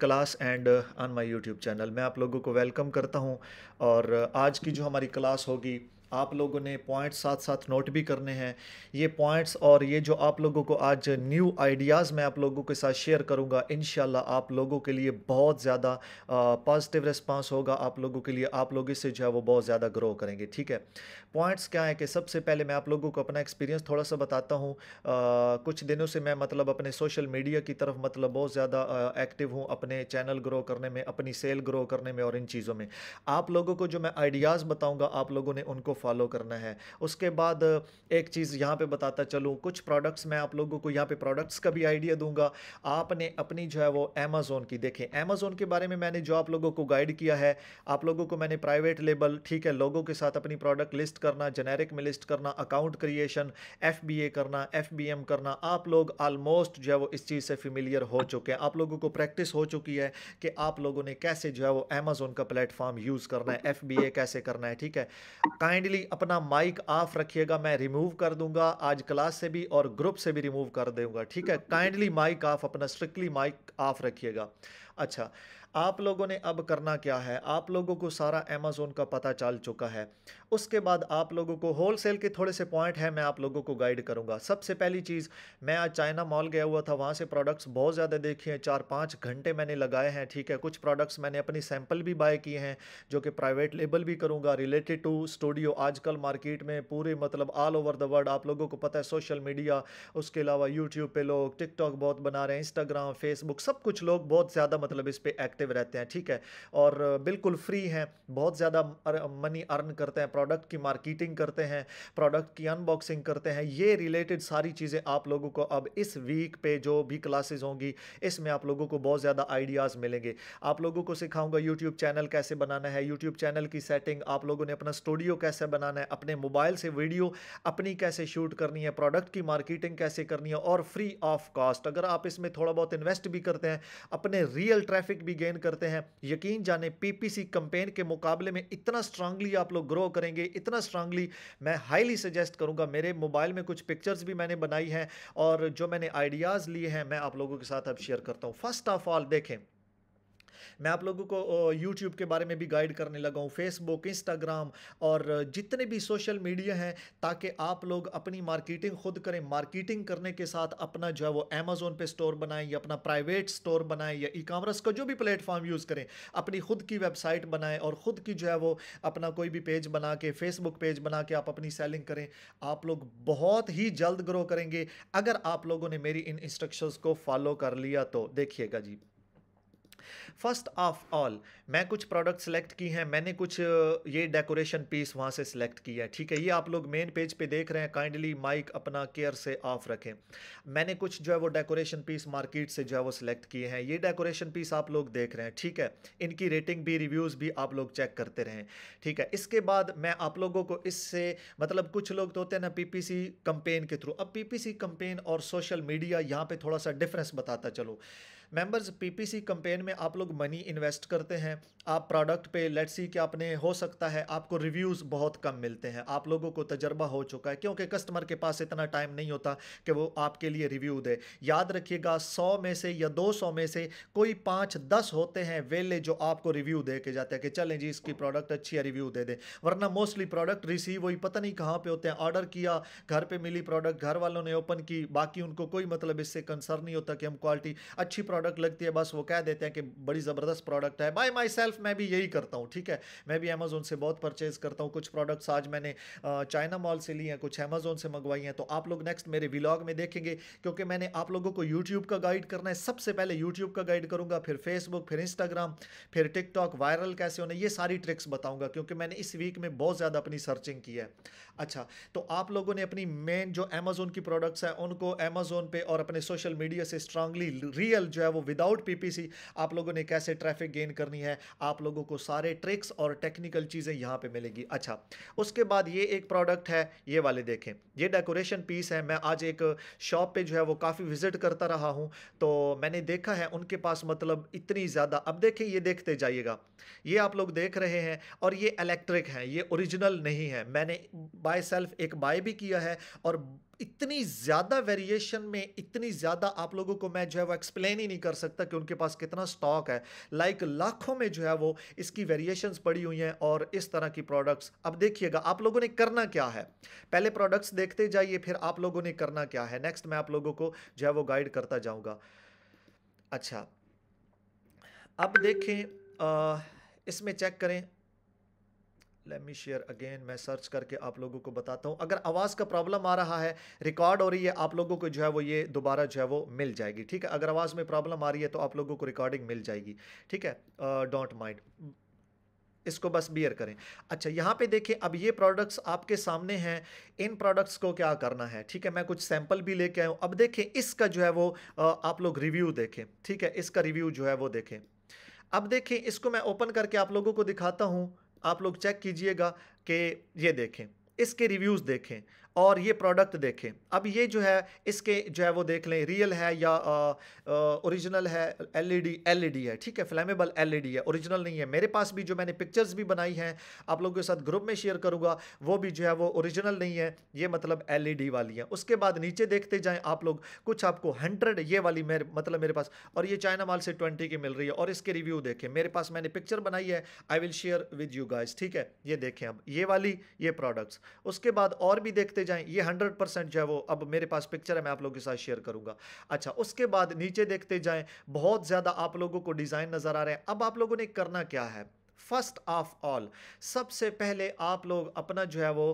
class and on my YouTube channel मैं आप लोगों को वेलकम करता हूं और uh, आज की जो हमारी क्लास होगी आप लोगों ने पॉइंट्स साथ साथ नोट भी करने हैं ये पॉइंट्स और ये जो आप लोगों को आज न्यू आइडियाज़ मैं आप लोगों के साथ शेयर करूँगा इन आप लोगों के लिए बहुत ज़्यादा पॉजिटिव रिस्पांस होगा आप लोगों के लिए आप लोग इससे जो है वो बहुत ज़्यादा ग्रो करेंगे ठीक है पॉइंट्स क्या है कि सबसे पहले मैं आप लोगों को अपना एक्सपीरियंस थोड़ा सा बताता हूँ कुछ दिनों से मैं मतलब अपने सोशल मीडिया की तरफ मतलब बहुत ज़्यादा एक्टिव हूँ अपने चैनल ग्रो करने में अपनी सेल ग्रो करने में और इन चीज़ों में आप लोगों को जो मैं आइडियाज़ बताऊँगा आप लोगों ने उनको फॉलो करना है उसके बाद एक चीज़ यहाँ पे बताता चलूँ कुछ प्रोडक्ट्स मैं आप लोगों को यहाँ पे प्रोडक्ट्स का भी आइडिया दूंगा आपने अपनी जो है वो अमेज़ोन की देखें अमेज़ोन के बारे में मैंने जो आप लोगों को गाइड किया है आप लोगों को मैंने प्राइवेट लेबल ठीक है लोगों के साथ अपनी प्रोडक्ट लिस्ट करना जेनेरिक में लिस्ट करना अकाउंट क्रिएशन एफ करना एफ करना आप लोग आलमोस्ट जो है वो इस चीज़ से फेमिलियर हो चुके हैं आप लोगों को प्रैक्टिस हो चुकी है कि आप लोगों ने कैसे जो है वो अमेज़ोन का प्लेटफॉर्म यूज़ करना है एफ कैसे करना है ठीक है काइंडली इजीली अपना माइक ऑफ रखिएगा मैं रिमूव कर दूंगा आज क्लास से भी और ग्रुप से भी रिमूव कर दूंगा ठीक है काइंडली माइक ऑफ अपना स्ट्रिक्टली माइक ऑफ रखिएगा अच्छा आप लोगों ने अब करना क्या है आप लोगों को सारा अमेजोन का पता चल चुका है उसके बाद आप लोगों को होलसेल के थोड़े से पॉइंट हैं मैं आप लोगों को गाइड करूँगा सबसे पहली चीज़ मैं आज चाइना मॉल गया हुआ था वहाँ से प्रोडक्ट्स बहुत ज़्यादा देखे हैं चार पाँच घंटे मैंने लगाए हैं ठीक है कुछ प्रोडक्ट्स मैंने अपनी सैंपल भी बाय किए हैं जो कि प्राइवेट लेबल भी करूँगा रिलेटेड टू स्टूडियो आजकल मार्केट में पूरे मतलब ऑल ओवर द वर्ल्ड आप लोगों को पता है सोशल मीडिया उसके अलावा यूट्यूब पे लोग टिकटॉक बहुत बना रहे हैं इंस्टाग्राम फेसबुक सब कुछ लोग बहुत ज़्यादा मतलब इस पर एक्टिव रहते हैं ठीक है और बिल्कुल फ्री हैं बहुत ज़्यादा मनी अर्न करते हैं प्रोडक्ट की मार्केटिंग करते हैं प्रोडक्ट की अनबॉक्सिंग करते हैं ये रिलेटेड सारी चीज़ें आप लोगों को अब इस वीक पे जो भी क्लासेज होंगी इसमें आप लोगों को बहुत ज़्यादा आइडियाज़ मिलेंगे आप लोगों को सिखाऊंगा यूट्यूब चैनल कैसे बनाना है यूट्यूब चैनल की सेटिंग आप लोगों ने अपना स्टूडियो कैसे बनाना है अपने मोबाइल से वीडियो अपनी कैसे शूट करनी है प्रोडक्ट की मार्केटिंग कैसे करनी है और फ्री ऑफ कॉस्ट अगर आप इसमें थोड़ा बहुत इन्वेस्ट भी करते हैं अपने रियल ट्रैफिक भी गेन करते हैं यकीन जाने पीपीसी कंपेन के मुकाबले में इतना स्ट्रांगली आप लोग ग्रो करेंगे करेंगे इतना स्ट्रांगली मैं हाईली सजेस्ट करूंगा मेरे मोबाइल में कुछ पिक्चर्स भी मैंने बनाई हैं और जो मैंने आइडियाज़ लिए हैं मैं आप लोगों के साथ अब शेयर करता हूँ फर्स्ट ऑफ ऑल देखें मैं आप लोगों को यूट्यूब के बारे में भी गाइड करने लगा हूँ फेसबुक इंस्टाग्राम और जितने भी सोशल मीडिया हैं ताकि आप लोग अपनी मार्केटिंग खुद करें मार्केटिंग करने के साथ अपना जो है वो अमेज़ोन पे स्टोर बनाएं या अपना प्राइवेट स्टोर बनाएं या ई कामर्स का जो भी प्लेटफॉर्म यूज़ करें अपनी खुद की वेबसाइट बनाएं और ख़ुद की जो है वो अपना कोई भी पेज बना के फेसबुक पेज बना के आप अपनी सेलिंग करें आप लोग बहुत ही जल्द ग्रो करेंगे अगर आप लोगों ने मेरी इन इंस्ट्रक्शंस को फॉलो कर लिया तो देखिएगा जी फर्स्ट ऑफ ऑल मैं कुछ प्रोडक्ट सेलेक्ट की हैं मैंने कुछ ये डेकोरेशन पीस वहाँ से सिलेक्ट की है ठीक है ये आप लोग मेन पेज पे देख रहे हैं काइंडली माइक अपना केयर से ऑफ रखें मैंने कुछ जो है वो डेकोरेशन पीस मार्केट से जो है वो सिलेक्ट किए हैं ये डेकोरेशन पीस आप लोग देख रहे हैं ठीक है इनकी रेटिंग भी रिव्यूज़ भी आप लोग चेक करते रहें ठीक है इसके बाद मैं आप लोगों को इससे मतलब कुछ लोग तो होते हैं ना सी कंपेन के थ्रू अब पी सी कंपेन और सोशल मीडिया यहाँ पर थोड़ा सा डिफरेंस बताता चलो मेंबर्स पीपीसी कंपेन में आप लोग मनी इन्वेस्ट करते हैं आप प्रोडक्ट पे लेट्स सी कि आपने हो सकता है आपको रिव्यूज़ बहुत कम मिलते हैं आप लोगों को तजर्बा हो चुका है क्योंकि कस्टमर के पास इतना टाइम नहीं होता कि वो आपके लिए रिव्यू दे याद रखिएगा सौ में से या दो सौ में से कोई पाँच दस होते हैं वेले जो आपको रिव्यू दे के जाते हैं कि चलें जी इसकी प्रोडक्ट अच्छी है रिव्यू दे दें वरना मोस्टली प्रोडक्ट रिसीव हुई पता नहीं कहाँ पर होते हैं ऑर्डर किया घर पर मिली प्रोडक्ट घर वालों ने ओपन की बाकी उनको कोई मतलब इससे कंसर्न नहीं होता कि हम क्वालिटी अच्छी प्रोडक्ट प्रोडक्ट लगती है बस वो कह देते हैं कि बड़ी ज़बरदस्त प्रोडक्ट है बाय माई सेल्फ मैं भी यही करता हूँ ठीक है मैं भी अमेज़ोन से बहुत परचेज़ करता हूँ कुछ प्रोडक्ट्स आज मैंने चाइना मॉल से ली हैं कुछ अमेज़ोन से मंगवाई हैं तो आप लोग नेक्स्ट मेरे व्लॉग में देखेंगे क्योंकि मैंने आप लोगों को यूट्यूब का गाइड करना है सबसे पहले यूट्यूब का गाइड करूँगा फिर फेसबुक फिर इंस्टाग्राम फिर टिकटॉक वायरल कैसे होना ये सारी ट्रिक्स बताऊँगा क्योंकि मैंने इस वीक में बहुत ज़्यादा अपनी सर्चिंग की है अच्छा तो आप लोगों ने अपनी मेन जो अमेजोन की प्रोडक्ट्स हैं उनको अमेजोन पे और अपने सोशल मीडिया से स्ट्रांगली रियल जो है वो विदाउट पीपीसी आप लोगों ने कैसे ट्रैफिक गेन करनी है आप लोगों को सारे ट्रिक्स और टेक्निकल चीज़ें यहाँ पर मिलेगी अच्छा उसके बाद ये एक प्रोडक्ट है ये वाले देखें ये डेकोरेशन पीस है मैं आज एक शॉप पर जो है वो काफ़ी विजिट करता रहा हूँ तो मैंने देखा है उनके पास मतलब इतनी ज़्यादा अब देखें ये देखते जाइएगा ये आप लोग देख रहे हैं और ये इलेक्ट्रिक हैं ये ओरिजिनल नहीं है मैंने बाय सेल्फ एक बाय भी किया है और इतनी ज़्यादा वेरिएशन में इतनी ज़्यादा आप लोगों को मैं जो है वो एक्सप्लेन ही नहीं कर सकता कि उनके पास कितना स्टॉक है लाइक like, लाखों में जो है वो इसकी वेरिएशंस पड़ी हुई हैं और इस तरह की प्रोडक्ट्स अब देखिएगा आप लोगों ने करना क्या है पहले प्रोडक्ट्स देखते जाइए फिर आप लोगों ने करना क्या है नेक्स्ट मैं आप लोगों को जो है वो गाइड करता जाऊँगा अच्छा अब देखें आ, इसमें चेक करें लेट मी शेयर अगेन मैं सर्च करके आप लोगों को बताता हूँ अगर आवाज़ का प्रॉब्लम आ रहा है रिकॉर्ड हो रही है आप लोगों को जो है वो ये दोबारा जो है वो मिल जाएगी ठीक है अगर आवाज़ में प्रॉब्लम आ रही है तो आप लोगों को रिकॉर्डिंग मिल जाएगी ठीक है डोंट माइंड इसको बस बियर करें अच्छा यहाँ पे देखिए अब ये प्रोडक्ट्स आपके सामने हैं इन प्रोडक्ट्स को क्या करना है ठीक है मैं कुछ सैंपल भी लेके आया हूँ अब देखें इसका जो है वो आप लोग रिव्यू देखें ठीक है इसका रिव्यू जो है वो देखें अब देखें इसको मैं ओपन करके आप लोगों को दिखाता हूँ आप लोग चेक कीजिएगा कि ये देखें इसके रिव्यूज़ देखें और ये प्रोडक्ट देखें अब ये जो है इसके जो है वो देख लें रियल है या ओरिजिनल है एलईडी एलईडी e e है ठीक है फ्लेमेबल एलईडी e है ओरिजिनल नहीं है मेरे पास भी जो मैंने पिक्चर्स भी बनाई हैं आप लोगों के साथ ग्रुप में शेयर करूँगा वो भी जो है वो ओरिजिनल नहीं है ये मतलब एल वाली है उसके बाद नीचे देखते जाएँ आप लोग कुछ आपको हंड्रेड ये वाली मेरे मतलब मेरे पास और ये चाइना माल से ट्वेंटी की मिल रही है और इसके रिव्यू देखें मेरे पास मैंने पिक्चर बनाई है I will share with you guys ठीक है ये देखें अब ये वाली ये प्रोडक्ट्स उसके बाद और भी देखते देखते जाएं ये 100 परसेंट जो है वो अब मेरे पास पिक्चर है मैं आप लोगों के साथ शेयर करूंगा अच्छा उसके बाद नीचे देखते जाएं बहुत ज़्यादा आप लोगों को डिज़ाइन नज़र आ रहे हैं अब आप लोगों ने करना क्या है फर्स्ट ऑफ ऑल सबसे पहले आप लोग अपना जो है वो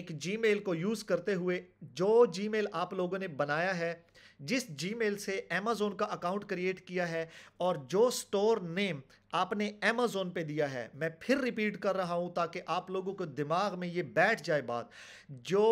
एक जी को यूज़ करते हुए जो जी आप लोगों ने बनाया है जिस जी से अमेज़ोन का अकाउंट क्रिएट किया है और जो स्टोर नेम आपने अमेज़ोन पे दिया है मैं फिर रिपीट कर रहा हूँ ताकि आप लोगों को दिमाग में ये बैठ जाए बात जो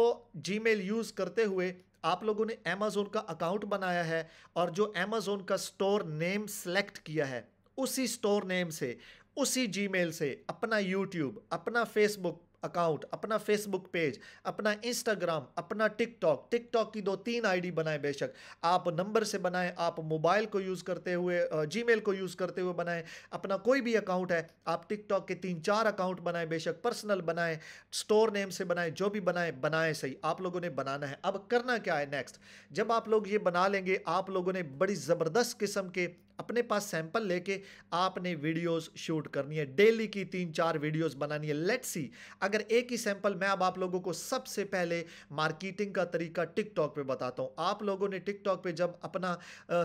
जीमेल यूज़ करते हुए आप लोगों ने अमेज़ोन का अकाउंट बनाया है और जो अमेज़ोन का स्टोर नेम सेलेक्ट किया है उसी स्टोर नेम से उसी जीमेल से अपना यूट्यूब अपना फेसबुक अकाउंट अपना फेसबुक पेज अपना इंस्टाग्राम अपना टिकटॉक टिकटॉक की दो तीन आईडी बनाएं बेशक आप नंबर से बनाएं आप मोबाइल को यूज़ करते हुए जीमेल को यूज़ करते हुए बनाएं अपना कोई भी अकाउंट है आप टिकटॉक के तीन चार अकाउंट बनाएं बेशक पर्सनल बनाएं स्टोर नेम से बनाएं जो भी बनाएं बनाएं सही आप लोगों ने बनाना है अब करना क्या है नेक्स्ट जब आप लोग ये बना लेंगे आप लोगों ने बड़ी ज़बरदस्त किस्म के अपने पास सैंपल लेके आपने वीडियोस शूट करनी है डेली की तीन चार वीडियोस बनानी है लेट्स सी अगर एक ही सैंपल मैं अब आप लोगों को सबसे पहले मार्केटिंग का तरीका टिकटॉक पे बताता हूँ आप लोगों ने टिकटॉक पे जब अपना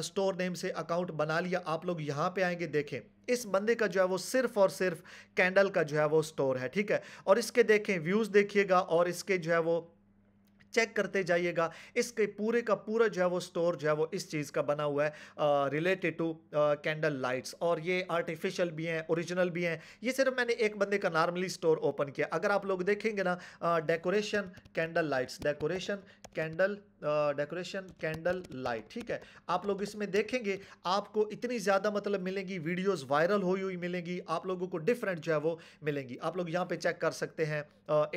स्टोर नेम से अकाउंट बना लिया आप लोग यहाँ पे आएंगे देखें इस बंदे का जो है वो सिर्फ और सिर्फ कैंडल का जो है वो स्टोर है ठीक है और इसके देखें व्यूज़ देखिएगा और इसके जो है वो चेक करते जाइएगा इसके पूरे का पूरा जो है वो स्टोर जो है वो इस चीज़ का बना हुआ है रिलेटेड टू कैंडल लाइट्स और ये आर्टिफिशियल भी हैं ओरिजिनल भी हैं ये सिर्फ मैंने एक बंदे का नॉर्मली स्टोर ओपन किया अगर आप लोग देखेंगे ना decoration candle lights decoration candle decoration candle light ठीक है आप लोग इसमें देखेंगे आपको इतनी ज़्यादा मतलब मिलेंगी वीडियोस वायरल हुई हुई मिलेंगी आप लोगों को डिफरेंट जो है वो मिलेंगी आप लोग यहाँ पे चेक कर सकते हैं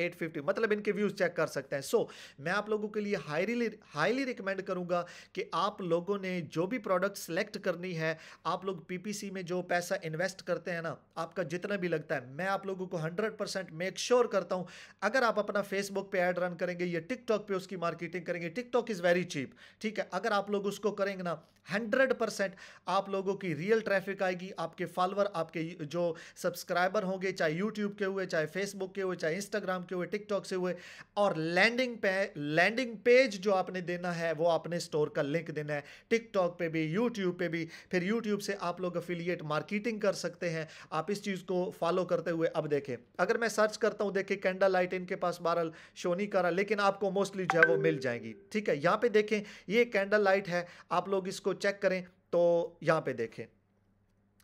एट फिफ्टी मतलब इनके व्यूज़ चेक कर सकते हैं सो so, मैं आप लोगों के लिए हाईली हाईली रिकमेंड करूँगा कि आप लोगों ने जो भी प्रोडक्ट सेलेक्ट करनी है आप लोग पी में जो पैसा इन्वेस्ट करते हैं ना आपका जितना भी लगता है मैं आप लोगों को हंड्रेड परसेंट मेक श्योर करता हूँ अगर आप अपना फेसबुक पर एड रन करेंगे या टिकटॉक पर उसकी मार्केटिंग करेंगे tick TikTok is very cheap ठीक है अगर आप लोग उसको करेंगे ना हंड्रेड परसेंट आप लोगों की रियल ट्रैफिक आएगी आपके फॉलोअर आपके जो सब्सक्राइबर होंगे चाहे यूट्यूब के हुए चाहे फेसबुक के हुए चाहे इंस्टाग्राम के हुए टिकटॉक से हुए और लैंडिंग पे लैंडिंग पेज जो आपने देना है वो आपने स्टोर का लिंक देना है टिकटॉक पे भी यूट्यूब पे भी फिर यूट्यूब से आप लोग अफिलियट मार्केटिंग कर सकते हैं आप इस चीज़ को फॉलो करते हुए अब देखें अगर मैं सर्च करता हूँ देखें कैंडल लाइट इनके पास बारल शोनी करा लेकिन आपको मोस्टली जो है वो मिल जाएगी ठीक ठीक है यहाँ पे देखें ये कैंडल लाइट है आप लोग इसको चेक करें तो यहाँ पे देखें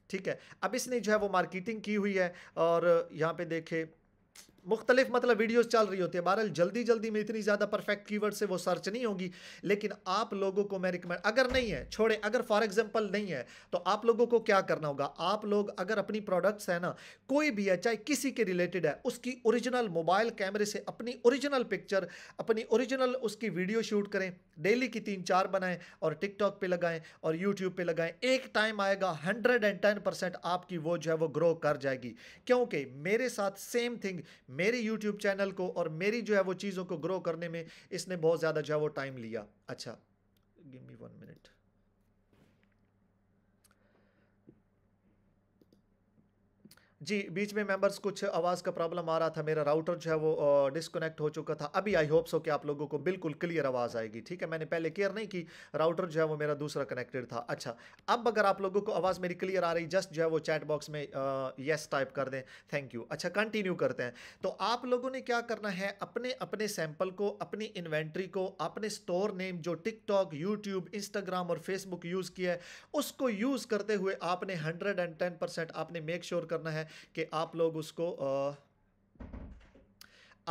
ठीक है अब इसने जो है वो मार्केटिंग की हुई है और यहाँ पे देखें मुख्तलिफ मतलब वीडियोस चल रही होती है बहरहाल जल्दी जल्दी में इतनी ज़्यादा परफेक्ट कीवर्ड से वो सर्च नहीं होगी लेकिन आप लोगों को मैं रिकमेंड अगर नहीं है छोड़े अगर फॉर एग्जाम्पल नहीं है तो आप लोगों को क्या करना होगा आप लोग अगर अपनी प्रोडक्ट्स है ना कोई भी है चाहे किसी के रिलेटेड है उसकी ओरिजिनल मोबाइल कैमरे से अपनी ओरिजिनल पिक्चर अपनी ओरिजिनल उसकी वीडियो शूट करें डेली की तीन चार बनाएं और टिकटॉक पर लगाएं और यूट्यूब पर लगाएं एक टाइम आएगा हंड्रेड एंड टेन परसेंट आपकी वो जो है वो ग्रो कर जाएगी क्योंकि मेरे साथ सेम थिंग मेरे यूट्यूब चैनल को और मेरी जो है वो चीज़ों को ग्रो करने में इसने बहुत ज़्यादा जो है वो टाइम लिया अच्छा गिव मी वन मिनट जी बीच में मेंबर्स कुछ आवाज़ का प्रॉब्लम आ रहा था मेरा राउटर जो है वो डिसकोनेक्ट हो चुका था अभी आई होप सो कि आप लोगों को बिल्कुल क्लियर आवाज़ आएगी ठीक है मैंने पहले केयर नहीं की राउटर जो है वो मेरा दूसरा कनेक्टेड था अच्छा अब अगर आप लोगों को आवाज़ मेरी क्लियर आ रही जस्ट जो है वो चैट बॉक्स में येस टाइप कर दें थैंक यू अच्छा कंटिन्यू करते हैं तो आप लोगों ने क्या करना है अपने अपने सैम्पल को अपनी इन्वेंट्री को अपने स्टोर नेम जो टिकटॉक यूट्यूब इंस्टाग्राम और फेसबुक यूज़ किया है उसको यूज़ करते हुए आपने हंड्रेड आपने मेक श्योर करना है कि आप लोग उसको आ,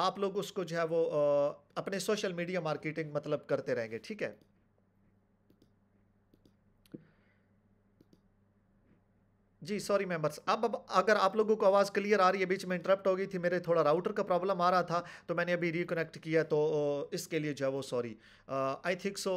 आप लोग उसको जो है वो आ, अपने सोशल मीडिया मार्केटिंग मतलब करते रहेंगे ठीक है जी सॉरी मेंबर्स अब अब अगर आप लोगों को आवाज़ क्लियर आ रही है बीच में इंटरप्ट हो गई थी मेरे थोड़ा राउटर का प्रॉब्लम आ रहा था तो मैंने अभी रिकनेक्ट किया तो इसके लिए जो है वो सॉरी आई थिंक सो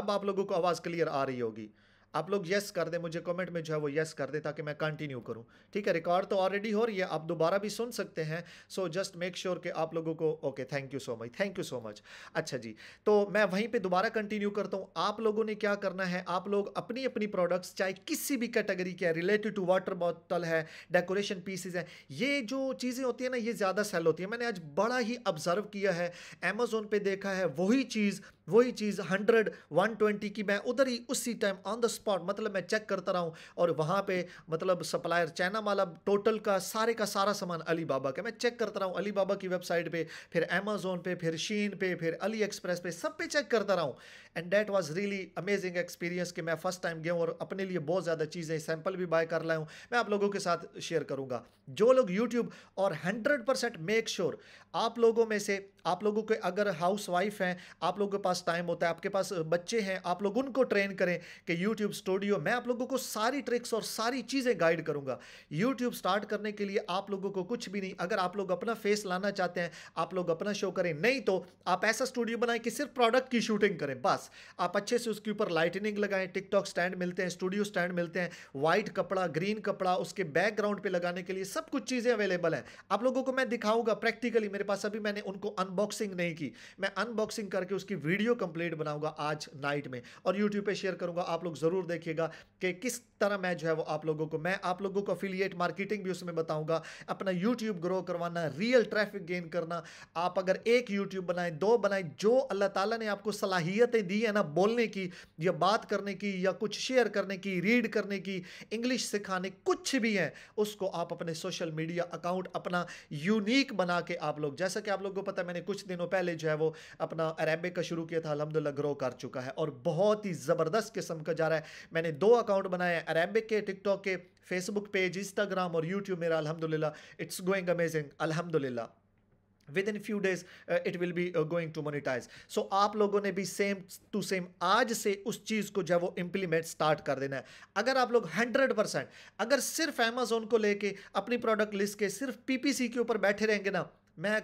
अब आप लोगों को आवाज़ क्लियर आ रही होगी आप लोग यस कर दें मुझे कमेंट में जो है वो यस कर दें ताकि मैं कंटिन्यू करूं ठीक है रिकॉर्ड तो ऑलरेडी हो रही है आप दोबारा भी सुन सकते हैं सो जस्ट मेक श्योर कि आप लोगों को okay thank you so much thank you so much अच्छा जी तो मैं वहीं पर दोबारा कंटिन्यू करता हूँ आप लोगों ने क्या करना है आप लोग अपनी अपनी प्रोडक्ट्स चाहे किसी भी कैटेगरी के रिलेटेड टू वाटर बॉटल है डेकोरेशन पीसीज हैं ये जो चीज़ें होती हैं ना ये ज़्यादा सेल होती है मैंने आज बड़ा ही ऑब्जर्व किया है अमेजोन पर देखा है वही चीज़ वही चीज़ हंड्रेड वन ट्वेंटी की मैं उधर ही उसी टाइम ऑन द स्पॉट मतलब मैं चेक करता रहा हूँ और वहाँ पे मतलब सप्लायर चाइना माला टोटल का सारे का सारा सामान अली बाबा का मैं चेक करता रहा हूँ अली बाबा की वेबसाइट पे फिर अमेजोन पे फिर शीन पे फिर अली एक्सप्रेस पे सब पे चेक करता रहा हूँ and that was really amazing experience कि मैं फ़र्स्ट टाइम गया और अपने लिए बहुत ज़्यादा चीज़ें सैम्पल भी बाय कर लाऊँ मैं आप लोगों के साथ शेयर करूँगा जो लोग यूट्यूब और हंड्रेड परसेंट मेक श्योर आप लोगों में से आप लोगों के अगर हाउस वाइफ हैं आप लोगों के पास टाइम होता है आपके पास बच्चे हैं आप लोग उनको ट्रेन करें कि यूट्यूब स्टूडियो मैं आप लोगों को सारी ट्रिक्स और सारी चीज़ें गाइड करूँगा यूट्यूब स्टार्ट करने के लिए आप लोगों को कुछ भी नहीं अगर आप लोग अपना फेस लाना चाहते हैं आप लोग अपना शो करें नहीं तो आप ऐसा स्टूडियो बनाएं कि सिर्फ प्रोडक्ट की शूटिंग करें बस आप अच्छे से उसके ऊपर लाइटनिंग लगाएं टिकटॉक स्टैंड मिलते हैं स्टूडियो स्टैंड मिलते हैं वाइट कपड़ा ग्रीन कपड़ा उसके बैकग्राउंड पे लगाने के लिए सब कुछ चीज़ें अवेलेबल हैं आप लोगों को मैं दिखाऊंगा प्रैक्टिकली मेरे पास अभी मैंने उनको अनबॉक्स अनबॉक्सिंग नहीं की मैं अनबॉक्सिंग करके उसकी वीडियो कंप्लीट बनाऊंगा आज नाइट में और यूट्यूब पे शेयर करूंगा आप लोग ज़रूर देखिएगा कि किस तरह मैं जो है वो आप लोगों को मैं आप लोगों को अफिलियट मार्केटिंग भी उसमें बताऊंगा अपना यूट्यूब ग्रो करवाना रियल ट्रैफिक गेन करना आप अगर एक यूट्यूब बनाए दो बनाए जो अल्लाह तला ने आपको सलाहियतें दी है ना बोलने की या बात करने की या कुछ शेयर करने की रीड करने की इंग्लिश सिखाने कुछ भी है उसको आप अपने सोशल मीडिया अकाउंट अपना यूनिक बना के आप लोग जैसा कि आप लोगों को पता है मैंने कुछ दिनों पहले जो है वो अपना अरेबिक का शुरू किया था अलहमदिल्ला ग्रो कर चुका है और बहुत ही ज़बरदस्त किस्म का जा रहा है मैंने दो अकाउंट बनाए हैं अरेबिक के टिकटॉक के फेसबुक पेज इंस्टाग्राम और यूट्यूब मेरा अलहमदिल्ला इट्स गोइंग अमेजिंग अलहमदिल्ला within few days it will be going to monetize so आप लोगों ने भी सेम टू सेम आज से उस चीज़ को जो है वो इम्प्लीमेंट स्टार्ट कर देना है अगर आप लोग हंड्रेड परसेंट अगर सिर्फ अमेजोन को लेके अपनी प्रोडक्ट लिस्ट के सिर्फ पी पी सी के ऊपर बैठे रहेंगे ना मैं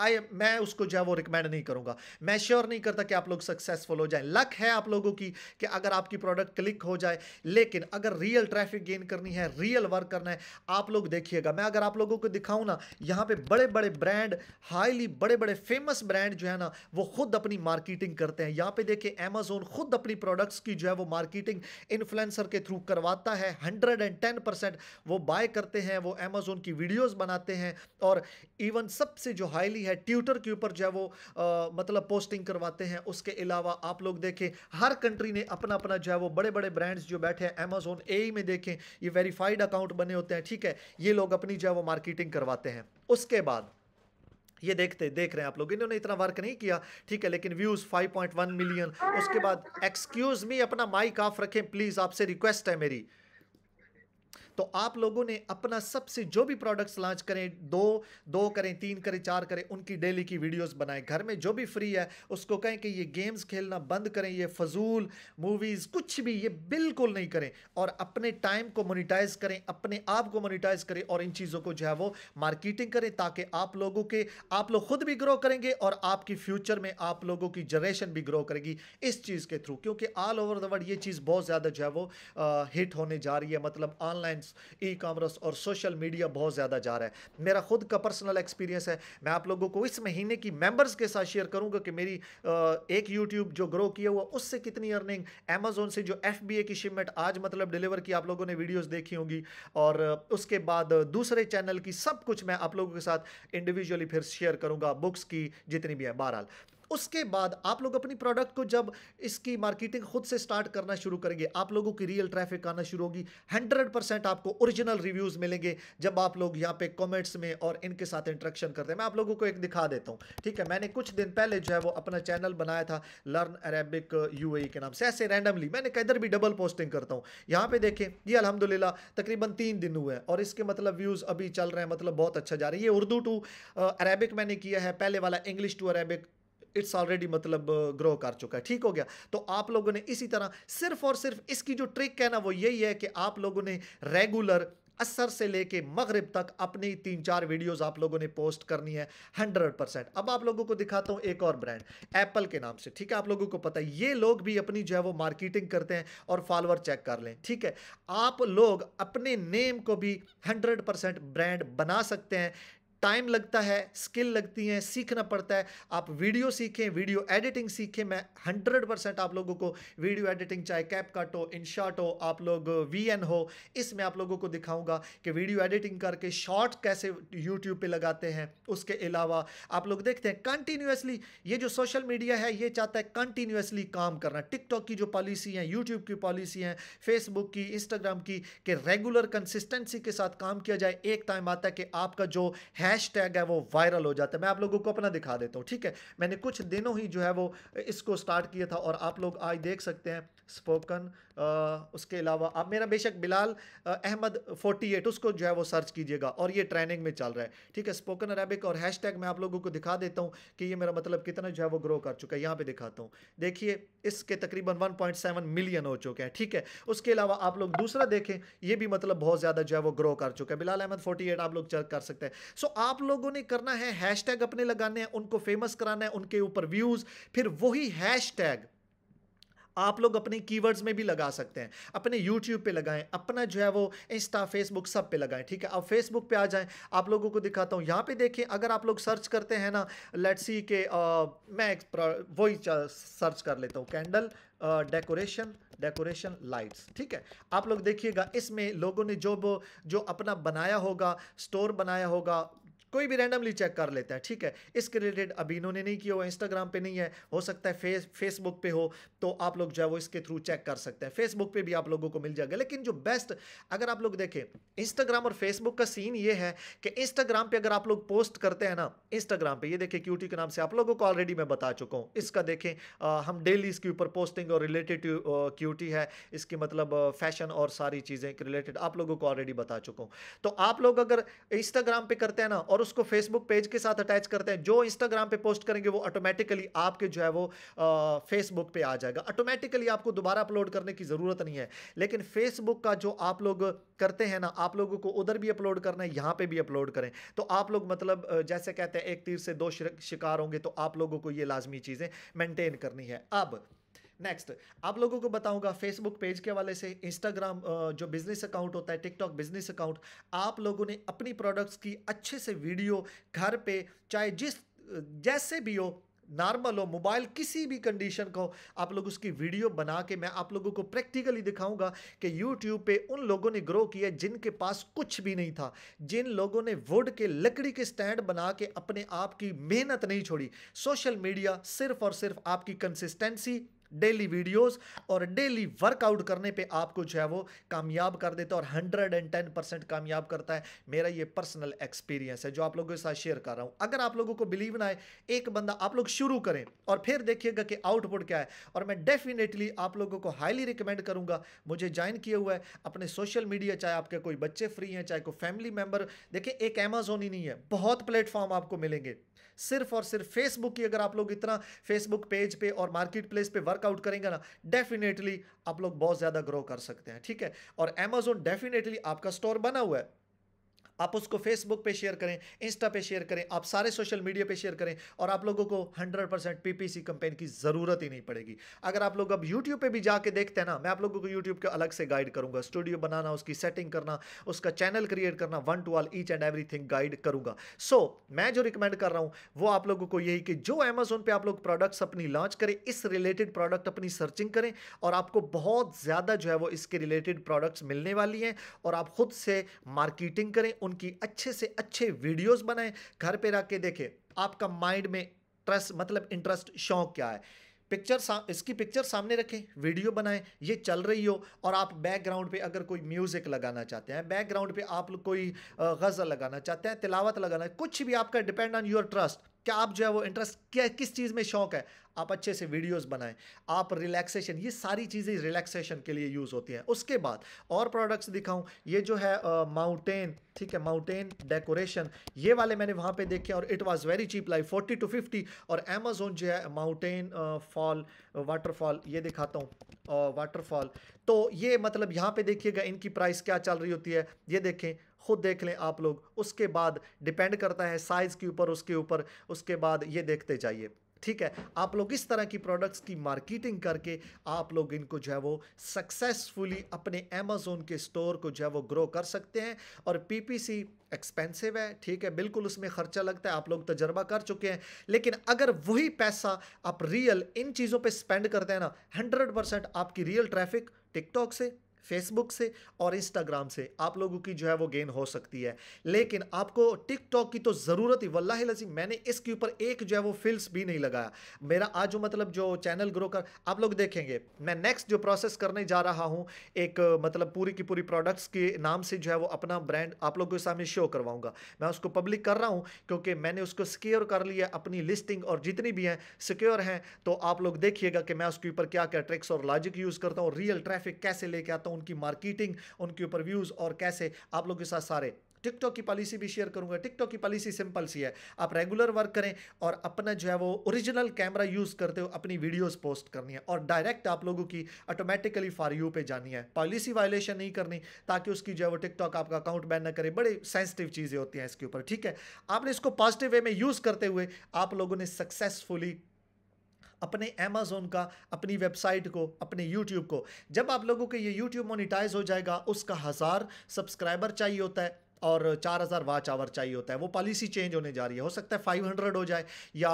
आई मैं उसको जो है वो रिकमेंड नहीं करूंगा मैं श्योर नहीं करता कि आप लोग सक्सेसफुल हो जाएं लक है आप लोगों की कि अगर आपकी प्रोडक्ट क्लिक हो जाए लेकिन अगर रियल ट्रैफिक गेन करनी है रियल वर्क करना है आप लोग देखिएगा मैं अगर आप लोगों को दिखाऊँ ना यहाँ पे बड़े बड़े ब्रांड हाईली बड़े बड़े फेमस ब्रांड जो है ना वो खुद अपनी मार्केटिंग करते हैं यहाँ पर देखिए अमेजोन खुद अपनी प्रोडक्ट्स की जो है वो मार्केटिंग इन्फ्लुंसर के थ्रू करवाता है हंड्रेड एंड टेन परसेंट वो बाय करते हैं वो अमेजोन की वीडियोज़ बनाते हैं और इवन सबसे जो हाईली है ट्यूटर के ऊपर जो है वो आ, मतलब पोस्टिंग करवाते हैं उसके अलावा आप लोग देखें हर कंट्री ने अपना अपना जो है वो बड़े बड़े ब्रांड्स जो बैठे हैं अमेजोन ए में देखें ये वेरीफाइड अकाउंट बने होते हैं ठीक है ये लोग अपनी जो है वो मार्केटिंग करवाते हैं उसके बाद ये देखते देख रहे हैं आप लोग इन्होंने इतना वर्क नहीं किया ठीक है लेकिन व्यूज़ 5.1 मिलियन उसके बाद एक्सक्यूज़ मी अपना माइक ऑफ रखें प्लीज़ आपसे रिक्वेस्ट है मेरी तो आप लोगों ने अपना सबसे जो भी प्रोडक्ट्स लॉन्च करें दो दो करें तीन करें चार करें उनकी डेली की वीडियोस बनाएं घर में जो भी फ्री है उसको कहें कि ये गेम्स खेलना बंद करें ये फजूल मूवीज़ कुछ भी ये बिल्कुल नहीं करें और अपने टाइम को मोनिटाइज करें अपने आप को मोनिटाइज करें और इन चीज़ों को जो है वो मार्केटिंग करें ताकि आप लोगों के आप लोग खुद भी ग्रो करेंगे और आपकी फ्यूचर में आप लोगों की जनरेशन भी ग्रो करेगी इस चीज़ के थ्रू क्योंकि ऑल ओवर द वर्ल्ड ये चीज़ बहुत ज़्यादा जो है वो हिट होने जा रही है मतलब ऑनलाइन फ्रेंड्स ई कॉमर्स और सोशल मीडिया बहुत ज़्यादा जा रहा है मेरा खुद का पर्सनल एक्सपीरियंस है मैं आप लोगों को इस महीने की मेंबर्स के साथ शेयर करूंगा कि मेरी एक यूट्यूब जो ग्रो किया हुआ उससे कितनी अर्निंग अमेजोन से जो एफ की शिपमेंट आज मतलब डिलीवर की आप लोगों ने वीडियोज़ देखी होंगी और उसके बाद दूसरे चैनल की सब कुछ मैं आप लोगों के साथ इंडिविजुअली फिर शेयर करूँगा बुक्स की जितनी भी है बहरहाल उसके बाद आप लोग अपनी प्रोडक्ट को जब इसकी मार्केटिंग खुद से स्टार्ट करना शुरू करेंगे आप लोगों की रियल ट्रैफिक आना शुरू होगी हंड्रेड परसेंट आपको ओरिजिनल रिव्यूज़ मिलेंगे जब आप लोग यहाँ पे कमेंट्स में और इनके साथ इंट्रेक्शन करते हैं मैं आप लोगों को एक दिखा देता हूँ ठीक है मैंने कुछ दिन पहले जो है वो अपना चैनल बनाया था लर्न अरेबिक यू के नाम से ऐसे रैंडमली मैंने कैदर भी डबल पोस्टिंग करता हूँ यहाँ पे देखें ये अलहमदिल्ला तकरीबन तीन दिन हुए और इसके मतलब व्यूज़ अभी चल रहे हैं मतलब बहुत अच्छा जा रहा है ये उर्दू टू अरेबिक मैंने किया है पहले वाला English to Arabic it's already मतलब ग्रो uh, कर चुका है ठीक हो गया तो आप लोगों ने इसी तरह सिर्फ और सिर्फ इसकी जो ट्रिक है ना वो यही है कि आप लोगों ने रेगुलर असर से लेके मगरब तक अपनी तीन चार वीडियोस आप लोगों ने पोस्ट करनी है हंड्रेड परसेंट अब आप लोगों को दिखाता हूँ एक और ब्रांड एप्पल के नाम से ठीक है आप लोगों को पता है ये लोग भी अपनी जो है वो मार्केटिंग करते हैं और फॉलोअर चेक कर लें ठीक है आप लोग अपने नेम को भी हंड्रेड परसेंट ब्रांड बना सकते हैं टाइम लगता है स्किल लगती है सीखना पड़ता है आप वीडियो सीखें वीडियो एडिटिंग सीखें मैं हंड्रेड परसेंट आप लोगों को वीडियो एडिटिंग चाहे कैप कट हो शॉर्ट हो आप लोग वी एन हो इसमें आप लोगों को दिखाऊंगा कि वीडियो एडिटिंग करके शॉर्ट कैसे यूट्यूब पे लगाते हैं उसके अलावा आप लोग देखते हैं कंटिन्यूसली ये जो सोशल मीडिया है ये चाहता है कंटिन्यूसली काम करना टिकटॉक की जो पॉलिसी है यूट्यूब की पॉलिसी है फेसबुक की इंस्टाग्राम की कि रेगुलर कंसिस्टेंसी के साथ काम किया जाए एक टाइम आता है कि आपका जो है हैश टैग है वो वायरल हो जाता है मैं आप लोगों को अपना दिखा देता हूँ ठीक है मैंने कुछ दिनों ही जो है वो इसको स्टार्ट किया था और आप लोग आज देख सकते हैं स्पोकन uh, उसके अलावा आप मेरा बेशक बिलाल uh, अहमद 48 उसको जो है वो सर्च कीजिएगा और ये ट्रेनिंग में चल रहा है ठीक है स्पोकन अरेबिक और हैश मैं आप लोगों को दिखा देता हूँ कि ये मेरा मतलब कितना जो है वो ग्रो कर चुका है यहाँ पर दिखाता हूँ देखिए इसके तकरीबन 1.7 मिलियन हो चुके हैं ठीक है उसके अलावा आप लोग दूसरा देखें ये भी मतलब बहुत ज़्यादा जो है वो ग्रो कर चुका है बिलाल अहमद एट आप लोग चेक कर सकते हैं सो आप लोगों ने करना है टैग अपने लगाने हैं उनको फेमस कराना है उनके ऊपर व्यूज़ फिर वही टैग आप लोग अपने कीवर्ड्स में भी लगा सकते हैं अपने यूट्यूब पे लगाएं अपना जो है वो इंस्टा फेसबुक सब पे लगाएं ठीक है अब फेसबुक पे आ जाएं आप लोगों को दिखाता हूँ यहाँ पे देखें अगर आप लोग सर्च करते हैं ना लेट्स सी के आ, मैं वही सर्च कर लेता हूँ कैंडल डेकोरेशन डेकोरेशन लाइट्स ठीक है आप लोग देखिएगा इसमें लोगों ने जो जो अपना बनाया होगा स्टोर बनाया होगा कोई भी रैंडमली चेक कर लेते हैं ठीक है इसके रिलेटेड अभी इन्होंने नहीं किया हुआ इंस्टाग्राम पे नहीं है हो सकता है फेस फेसबुक पे हो तो आप लोग जो है वो इसके थ्रू चेक कर सकते हैं फेसबुक पे भी आप लोगों को मिल जाएगा लेकिन जो बेस्ट अगर आप लोग देखें इंस्टाग्राम और फेसबुक का सीन ये है कि इंस्टाग्राम पर अगर आप लोग पोस्ट करते हैं ना इंस्टाग्राम पर ये देखें क्यूटी के नाम से आप लोगों को ऑलरेडी मैं बता चुका हूँ इसका देखें हम डेली इसके ऊपर पोस्टिंग और रिलेटेड क्यूटी है इसकी मतलब फैशन और सारी चीज़ें रिलेटेड आप लोगों को ऑलरेडी बता चुका हूँ तो आप लोग अगर इंस्टाग्राम पे करते हैं ना और उसको फेसबुक पेज के साथ अटैच करते हैं जो इंस्टाग्राम पे पोस्ट करेंगे वो ऑटोमेटिकली आपके जो है वो फेसबुक पे आ जाएगा ऑटोमेटिकली आपको दोबारा अपलोड करने की ज़रूरत नहीं है लेकिन फेसबुक का जो आप लोग करते हैं ना आप लोगों को उधर भी अपलोड करना है यहाँ पर भी अपलोड करें तो आप लोग मतलब जैसे कहते हैं एक तीर से दो शिकार होंगे तो आप लोगों को ये लाजमी चीज़ें मेंटेन करनी है अब नेक्स्ट आप लोगों को बताऊंगा फेसबुक पेज के हवाले से इंस्टाग्राम जो बिजनेस अकाउंट होता है टिकटॉक बिजनेस अकाउंट आप लोगों ने अपनी प्रोडक्ट्स की अच्छे से वीडियो घर पे चाहे जिस जैसे भी हो नॉर्मल हो मोबाइल किसी भी कंडीशन को आप लोग उसकी वीडियो बना के मैं आप लोगों को प्रैक्टिकली दिखाऊंगा कि यूट्यूब पे उन लोगों ने ग्रो किया जिनके पास कुछ भी नहीं था जिन लोगों ने वुड के लकड़ी के स्टैंड बना के अपने आप की मेहनत नहीं छोड़ी सोशल मीडिया सिर्फ और सिर्फ आपकी कंसिस्टेंसी डेली वीडियोस और डेली वर्कआउट करने पे आपको जो है वो कामयाब कर देता है और हंड्रेड एंड टेन परसेंट कामयाब करता है मेरा ये पर्सनल एक्सपीरियंस है जो आप लोगों के साथ शेयर कर रहा हूँ अगर आप लोगों को बिलीव ना आए एक बंदा आप लोग शुरू करें और फिर देखिएगा कि आउटपुट क्या है और मैं डेफिनेटली आप लोगों को हाईली रिकमेंड करूँगा मुझे ज्वाइन किया हुआ है अपने सोशल मीडिया चाहे आपके कोई बच्चे फ्री हैं चाहे कोई फैमिली मेम्बर देखिए एक अमेजोन ही नहीं है बहुत प्लेटफॉर्म आपको मिलेंगे सिर्फ और सिर्फ फेसबुक की अगर आप लोग इतना फेसबुक पेज पे और मार्केट प्लेस पे वर्कआउट करेंगे ना डेफिनेटली आप लोग बहुत ज़्यादा ग्रो कर सकते हैं ठीक है और एमेजोन डेफिनेटली आपका स्टोर बना हुआ है आप उसको फेसबुक पे शेयर करें इंस्टा पे शेयर करें आप सारे सोशल मीडिया पे शेयर करें और आप लोगों को 100 परसेंट पीपीसी कंपेन की ज़रूरत ही नहीं पड़ेगी अगर आप लोग अब यूट्यूब पे भी जाके देखते हैं ना मैं आप लोगों को यूट्यूब के अलग से गाइड करूंगा स्टूडियो बनाना उसकी सेटिंग करना उसका चैनल क्रिएट करना one to all each and every guide करूंगा सो so, मैं जो रिकमेंड कर रहा हूँ वो आप लोगों को यही कि जो अमेजोन पर आप लोग प्रोडक्ट्स अपनी लॉन्च करें इस रिलेटेड प्रोडक्ट अपनी सर्चिंग करें और आपको बहुत ज़्यादा जो है वो इसके रिलेटेड प्रोडक्ट्स मिलने वाली हैं और आप खुद से मार्केटिंग करें उनकी अच्छे से अच्छे वीडियोस बनाएं घर पे रख के देखें आपका माइंड में ट्रस्ट मतलब इंटरेस्ट शौक क्या है पिक्चर इसकी पिक्चर सामने रखें वीडियो बनाएं ये चल रही हो और आप बैकग्राउंड पे अगर कोई म्यूज़िक लगाना चाहते हैं बैकग्राउंड पे आप कोई गज़ल लगाना चाहते हैं तिलावत लगाना कुछ भी आपका डिपेंड ऑन योर ट्रस्ट क्या आप जो है वो इंटरेस्ट क्या किस चीज़ में शौक है आप अच्छे से वीडियोस बनाएं आप रिलैक्सेशन ये सारी चीज़ें रिलैक्सेशन के लिए यूज़ होती हैं उसके बाद और प्रोडक्ट्स दिखाऊं ये जो है माउंटेन ठीक है माउंटेन डेकोरेशन ये वाले मैंने वहाँ पे देखे और it was very cheap like forty to fifty और अमेजोन जो है माउंटेन फॉल वाटरफॉल ये दिखाता हूँ वाटरफॉल तो ये मतलब यहाँ पर देखिएगा इनकी प्राइस क्या चल रही होती है ये देखें खुद देख लें आप लोग उसके बाद डिपेंड करता है साइज़ के ऊपर उसके ऊपर उसके बाद ये देखते जाइए ठीक है आप लोग इस तरह की प्रोडक्ट्स की मार्केटिंग करके आप लोग इनको जो है वो सक्सेसफुली अपने अमेजोन के स्टोर को जो है वो ग्रो कर सकते हैं और पीपीसी एक्सपेंसिव है ठीक है बिल्कुल उसमें खर्चा लगता है आप लोग तजर्बा कर चुके हैं लेकिन अगर वही पैसा आप रियल इन चीज़ों पे स्पेंड करते हैं ना 100 परसेंट आपकी रियल ट्रैफिक टिकटॉक से फेसबुक से और इंस्टाग्राम से आप लोगों की जो है वो गेन हो सकती है लेकिन आपको टिकटॉक की तो ज़रूरत ही वल्ला लजीम मैंने इसके ऊपर एक जो है वो फिल्स भी नहीं लगाया मेरा आज जो मतलब जो चैनल ग्रो कर आप लोग देखेंगे मैं नेक्स्ट जो प्रोसेस करने जा रहा हूँ एक मतलब पूरी की पूरी प्रोडक्ट्स के नाम से जो है वो अपना ब्रांड आप लोगों के सामने शो करवाऊंगा मैं उसको पब्लिक कर रहा हूँ क्योंकि मैंने उसको सिक्योर कर लिया अपनी लिस्टिंग और जितनी भी हैं सिक्योर हैं तो आप लोग देखिएगा कि मैं उसके ऊपर क्या क्या ट्रिक्स और लॉजिक यूज़ करता हूँ रियल ट्रैफिक कैसे लेके आता हूँ उनकी मार्केटिंग उनके ऊपर व्यूज़ और कैसे आप लोगों के साथ सारे टिकटॉक की पॉलिसी भी शेयर करूंगा टिकटॉक की पॉलिसी सिंपल सी है आप रेगुलर वर्क करें और अपना जो है वो ओरिजिनल कैमरा यूज़ करते हो अपनी वीडियोस पोस्ट करनी है और डायरेक्ट आप लोगों की ऑटोमेटिकली फॉर यू पे जानी है पॉलिसी वायलेशन नहीं करनी ताकि उसकी जो है वो टिकटॉक आपका अकाउंट बैन ना करे बड़ी सेंसिटिव चीज़ें होती हैं इसके ऊपर ठीक है आपने इसको पॉजिटिव वे में यूज़ करते हुए आप लोगों ने सक्सेसफुली अपने अमेज़ोन का अपनी वेबसाइट को अपने यूट्यूब को जब आप लोगों के ये यूट्यूब मोनिटाइज हो जाएगा उसका हज़ार सब्सक्राइबर चाहिए होता है और चार हज़ार वाच आवर चाहिए होता है वो पॉलिसी चेंज होने जा रही है हो सकता है फाइव हंड्रेड हो जाए या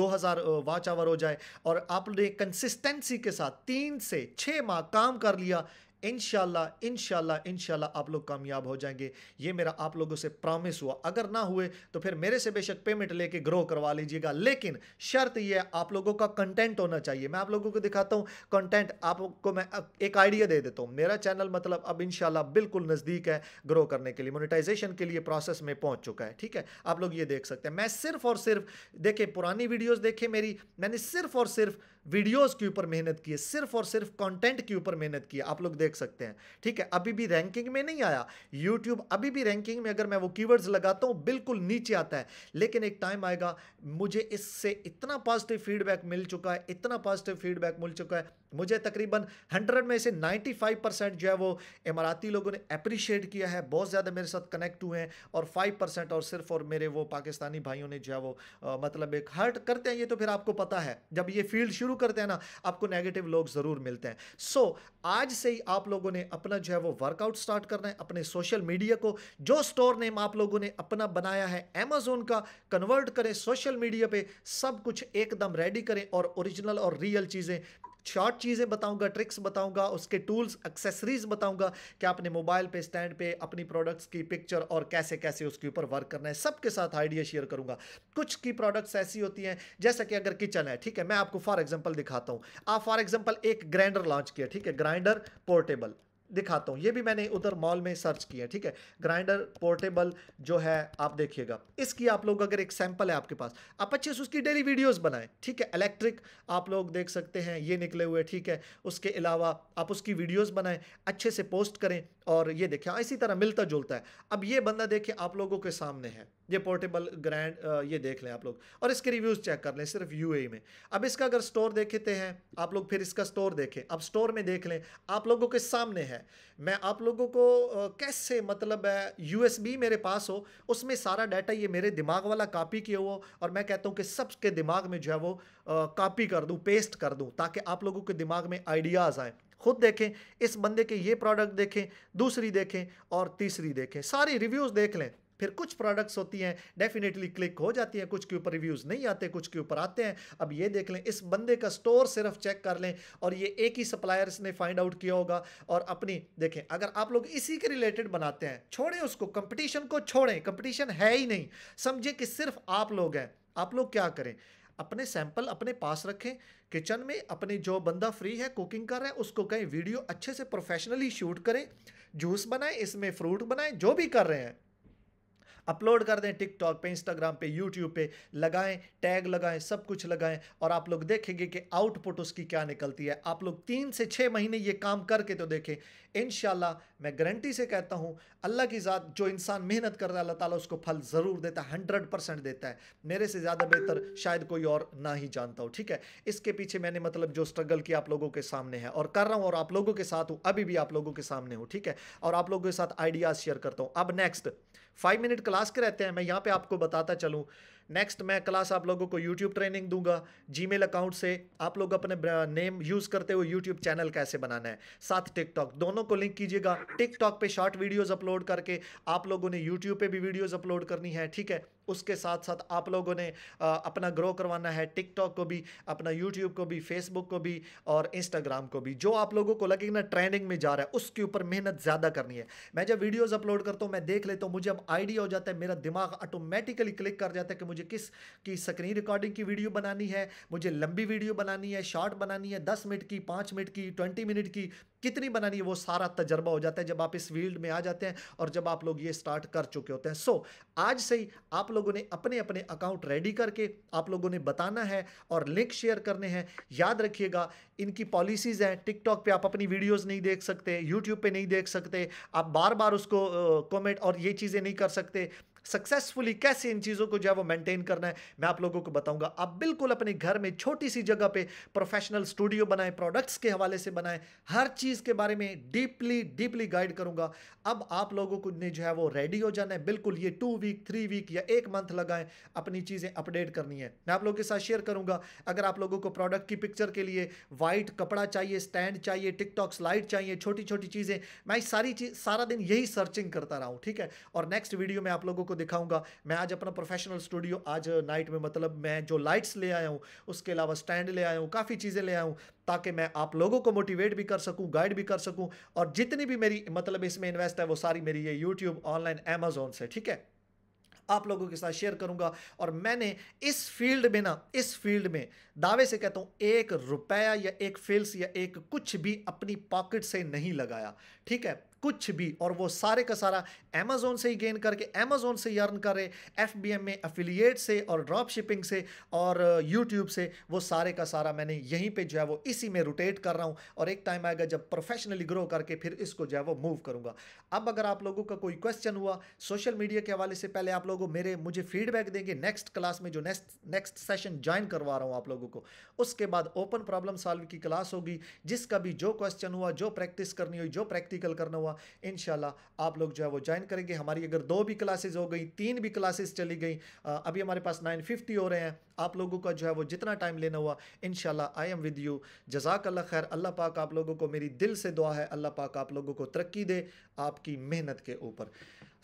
दो हज़ार वाच आवर हो जाए और आपने कंसिस्टेंसी के साथ तीन से छः माह काम कर लिया इनशाला इनशाला इनशाला आप लोग कामयाब हो जाएंगे ये मेरा आप लोगों से प्रॉमिस हुआ अगर ना हुए तो फिर मेरे से बेशक पेमेंट लेके ग्रो करवा लीजिएगा लेकिन शर्त ये आप लोगों का कंटेंट होना चाहिए मैं आप लोगों को दिखाता हूँ कंटेंट आपको मैं एक आइडिया दे देता हूँ मेरा चैनल मतलब अब इनशाला बिल्कुल नज़दीक है ग्रो करने के लिए मोनिटाइजेशन के लिए प्रोसेस में पहुँच चुका है ठीक है आप लोग ये देख सकते हैं मैं सिर्फ और सिर्फ देखे पुरानी वीडियोज़ देखे मेरी मैंने सिर्फ और सिर्फ वीडियोस के ऊपर मेहनत की है सिर्फ और सिर्फ कंटेंट के ऊपर मेहनत की है आप लोग देख सकते हैं ठीक है अभी भी रैंकिंग में नहीं आया यूट्यूब अभी भी रैंकिंग में अगर मैं वो कीवर्ड्स लगाता हूँ बिल्कुल नीचे आता है लेकिन एक टाइम आएगा मुझे इससे इतना पॉजिटिव फीडबैक मिल चुका है इतना पॉजिटिव फीडबैक मिल चुका है मुझे तकरीबन 100 में से 95 परसेंट जो है वो इमाराती लोगों ने अप्रिशिएट किया है बहुत ज़्यादा मेरे साथ कनेक्ट हुए हैं और 5 परसेंट और सिर्फ और मेरे वो पाकिस्तानी भाइयों ने जो है वो आ, मतलब एक हर्ट करते हैं ये तो फिर आपको पता है जब ये फील्ड शुरू करते हैं ना आपको नेगेटिव लोग ज़रूर मिलते हैं सो so, आज से ही आप लोगों ने अपना जो है वो वर्कआउट स्टार्ट करना है अपने सोशल मीडिया को जो स्टोर नेम आप लोगों ने अपना बनाया है अमेजोन का कन्वर्ट करें सोशल मीडिया पर सब कुछ एकदम रेडी करें और ओरिजिनल और रियल चीज़ें शॉर्ट चीज़ें बताऊंगा ट्रिक्स बताऊंगा उसके टूल्स एक्सेसरीज बताऊंगा कि आपने मोबाइल पे स्टैंड पे अपनी प्रोडक्ट्स की पिक्चर और कैसे कैसे उसके ऊपर वर्क करना है सबके साथ आइडिया शेयर करूंगा कुछ की प्रोडक्ट्स ऐसी होती हैं जैसा कि अगर किचन है ठीक है मैं आपको फॉर एग्जाम्पल दिखाता हूँ आप फॉर एग्जाम्पल एक ग्राइंडर लॉन्च किया ठीक है ग्राइंडर पोर्टेबल दिखाता हूँ ये भी मैंने उधर मॉल में सर्च किया है ठीक है ग्राइंडर पोर्टेबल जो है आप देखिएगा इसकी आप लोग अगर एक सैंपल है आपके पास आप अच्छे से उसकी डेली वीडियोस बनाएं ठीक है इलेक्ट्रिक आप लोग देख सकते हैं ये निकले हुए ठीक है उसके अलावा आप उसकी वीडियोज़ बनाएं अच्छे से पोस्ट करें और ये देखें इसी तरह मिलता जुलता है अब ये बंदा देखें आप लोगों के सामने है ये पोर्टेबल ग्रैंड ये देख लें आप लोग और इसके रिव्यूज़ चेक कर लें सिर्फ यू e में अब इसका अगर स्टोर देखते हैं आप लोग फिर इसका स्टोर देखें अब स्टोर में देख लें आप लोगों के सामने है मैं आप लोगों को कैसे मतलब यू मेरे पास हो उसमें सारा डाटा ये मेरे दिमाग वाला कापी किया हो और मैं कहता हूँ कि सबके दिमाग में जो है वो कापी कर दूँ पेस्ट कर दूँ ताकि आप लोगों के दिमाग में आइडियाज़ आएँ खुद देखें इस बंदे के ये प्रोडक्ट देखें दूसरी देखें और तीसरी देखें सारी रिव्यूज़ देख लें फिर कुछ प्रोडक्ट्स होती हैं डेफिनेटली क्लिक हो जाती हैं कुछ के ऊपर रिव्यूज़ नहीं आते कुछ के ऊपर आते हैं अब ये देख लें इस बंदे का स्टोर सिर्फ चेक कर लें और ये एक ही सप्लायर इसने फाइंड आउट किया होगा और अपनी देखें अगर आप लोग इसी के रिलेटेड बनाते हैं छोड़ें उसको कंपटीशन को छोड़ें कंपटीशन है ही नहीं समझें कि सिर्फ आप लोग हैं आप लोग क्या करें अपने सैंपल अपने पास रखें किचन में अपने जो बंदा फ्री है कुकिंग कर रहा है उसको कहें वीडियो अच्छे से प्रोफेशनली शूट करें जूस बनाएं इसमें फ्रूट बनाएं जो भी कर रहे हैं अपलोड कर दें टिकटॉक पे इंस्टाग्राम पे यूट्यूब पे लगाएं टैग लगाएं सब कुछ लगाएं और आप लोग देखेंगे कि आउटपुट उसकी क्या निकलती है आप लोग तीन से छः महीने ये काम करके तो देखें इन मैं गारंटी से कहता हूँ अल्लाह की ज़ात जो इंसान मेहनत कर रहा है अल्लाह ताला उसको फल ज़रूर देता है हंड्रेड परसेंट देता है मेरे से ज़्यादा बेहतर शायद कोई और ना ही जानता हो ठीक है इसके पीछे मैंने मतलब जो स्ट्रगल किया आप लोगों के सामने है और कर रहा हूँ और आप लोगों के साथ हूँ अभी भी आप लोगों के सामने हूँ ठीक है और आप लोगों के साथ आइडियाज़ शेयर करता हूँ अब नेक्स्ट फाइव मिनट क्लास के रहते हैं मैं यहाँ पे आपको बताता चलूँ नेक्स्ट मैं क्लास आप लोगों को यूट्यूब ट्रेनिंग दूंगा जीमेल अकाउंट से आप लोग अपने नेम uh, यूज़ करते हुए यूट्यूब चैनल कैसे बनाना है साथ टिकटॉक दोनों को लिंक कीजिएगा टिकटॉक पे शॉर्ट वीडियोस अपलोड करके आप लोगों ने यूट्यूब पे भी वीडियोस अपलोड करनी है ठीक है उसके साथ साथ आप लोगों ने आ, uh, अपना ग्रो करवाना है टिकटॉक को भी अपना यूट्यूब को भी फेसबुक को भी और इंस्टाग्राम को भी जो आप लोगों को लगे ना ट्रेंडिंग में जा रहा है उसके ऊपर मेहनत ज़्यादा करनी है मैं जब वीडियोज़ अपलोड करता हूँ मैं देख लेता हूँ मुझे अब आइडिया हो जाता है मेरा दिमाग ऑटोमेटिकली क्लिक कर जाता है कि मुझे मुझे किस की स्क्रीन रिकॉर्डिंग की वीडियो बनानी है मुझे लंबी वीडियो बनानी है शॉर्ट बनानी है दस मिनट की पाँच मिनट की ट्वेंटी मिनट की कितनी बनानी है वो सारा तजर्बा हो जाता है जब आप इस फील्ड में आ जाते हैं और जब आप लोग ये स्टार्ट कर चुके होते हैं सो so, आज से ही आप लोगों ने अपने अपने अकाउंट रेडी करके आप लोगों ने बताना है और लिंक शेयर करने हैं याद रखिएगा इनकी पॉलिसीज़ हैं टिकटॉक पे आप अपनी वीडियोस नहीं देख सकते यूट्यूब पे नहीं देख सकते आप बार बार उसको कमेंट और ये चीज़ें नहीं कर सकते सक्सेसफुली कैसे इन चीज़ों को जो है वो मेंटेन करना है मैं आप लोगों को बताऊंगा आप बिल्कुल अपने घर में छोटी सी जगह पे प्रोफेशनल स्टूडियो बनाएं प्रोडक्ट्स के हवाले से बनाएं हर चीज़ के बारे में डीपली डीपली गाइड करूंगा अब आप लोगों को ने जो है वो रेडी हो जाना है बिल्कुल ये टू वीक थ्री वीक या एक मंथ लगाएं अपनी चीज़ें अपडेट करनी है मैं आप लोगों के साथ शेयर करूंगा अगर आप लोगों को प्रोडक्ट की पिक्चर के लिए वाइट कपड़ा चाहिए स्टैंड चाहिए टिकटॉक स्लाइड चाहिए छोटी छोटी चीज़ें मैं सारी चीज सारा दिन यही सर्चिंग करता रहा हूँ ठीक है और नेक्स्ट वीडियो में आप लोगों को दिखाऊंगा मैं आज अपना प्रोफेशनल स्टूडियो आज नाइट में मतलब मैं जो लाइट्स ले आया हूँ उसके अलावा स्टैंड ले आया हूँ काफ़ी चीज़ें ले आया हूँ ताकि मैं आप लोगों को मोटिवेट भी कर सकूँ गाइड भी कर सकूँ और जितनी भी मेरी मतलब इसमें इन्वेस्ट है वो सारी मेरी ये यूट्यूब ऑनलाइन अमेजोन से ठीक है आप लोगों के साथ शेयर करूंगा और मैंने इस फील्ड में ना इस फील्ड में दावे से कहता हूं एक रुपया या एक फिल्स या एक कुछ भी अपनी पॉकेट से नहीं लगाया ठीक है कुछ भी और वो सारे का सारा अमेजोन से ही गेन करके अमेजोन से यर्न अर्न करे एफ में अफिलियट से और ड्रॉप शिपिंग से और यूट्यूब uh, से वो सारे का सारा मैंने यहीं पे जो है वो इसी में रोटेट कर रहा हूँ और एक टाइम आएगा जब प्रोफेशनली ग्रो करके फिर इसको जो है वो मूव करूँगा अब अगर आप लोगों का कोई क्वेश्चन हुआ सोशल मीडिया के हवाले से पहले आप लोग लोग मेरे मुझे फीडबैक देंगे नेक्स्ट क्लास में जो नेक्स्ट नेक्स्ट सेशन ज्वाइन करवा रहा हूँ आप लोगों को उसके बाद ओपन प्रॉब्लम सॉल्व की क्लास होगी जिसका भी जो क्वेश्चन हुआ जो प्रैक्टिस करनी हुई जो प्रैक्टिकल करना हुआ इन आप लोग जो है वो ज्वाइन करेंगे हमारी अगर दो भी क्लासेज हो गई तीन भी क्लासेज चली गई अभी हमारे पास नाइन हो रहे हैं आप लोगों का जो है वो जितना टाइम लेना हुआ इन आई एम विद यू जजाक अल्लाह खैर अल्लाह पाक आप लोगों को मेरी दिल से दुआ है अल्लाह पाक आप लोगों को तरक्की दे आपकी मेहनत के ऊपर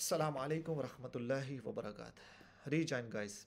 सलाम वरहमत ला वरक रीजाइन गाइस